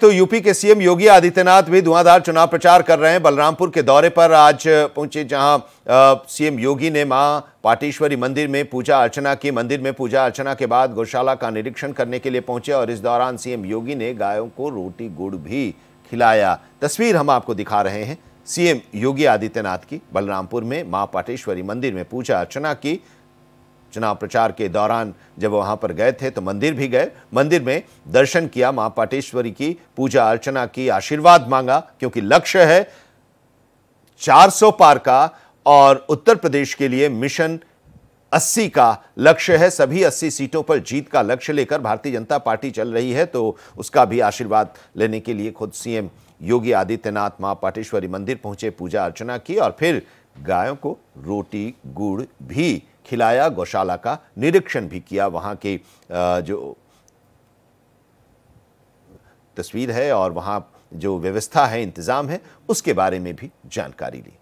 तो यूपी के सीएम योगी आदित्यनाथ भी धुआंधार चुनाव प्रचार कर रहे हैं बलरामपुर के दौरे पर आज पहुंचे जहां सीएम योगी ने मां पाटेश्वरी मंदिर में पूजा अर्चना की मंदिर में पूजा अर्चना के बाद गौशाला का निरीक्षण करने के लिए पहुंचे और इस दौरान सीएम योगी ने गायों को रोटी गुड़ भी खिलाया तस्वीर हम आपको दिखा रहे हैं सीएम योगी आदित्यनाथ की बलरामपुर में माँ पाटेश्वरी मंदिर में पूजा अर्चना की चुनाव प्रचार के दौरान जब वहाँ पर गए थे तो मंदिर भी गए मंदिर में दर्शन किया माँ पाटेश्वरी की पूजा अर्चना की आशीर्वाद मांगा क्योंकि लक्ष्य है 400 पार का और उत्तर प्रदेश के लिए मिशन 80 का लक्ष्य है सभी 80 सीटों पर जीत का लक्ष्य लेकर भारतीय जनता पार्टी चल रही है तो उसका भी आशीर्वाद लेने के लिए खुद सीएम योगी आदित्यनाथ माँ पाटेश्वरी मंदिर पहुंचे पूजा अर्चना की और फिर गायों को रोटी गुड़ भी खिलाया गौशाला का निरीक्षण भी किया वहाँ के जो तस्वीर है और वहाँ जो व्यवस्था है इंतज़ाम है उसके बारे में भी जानकारी ली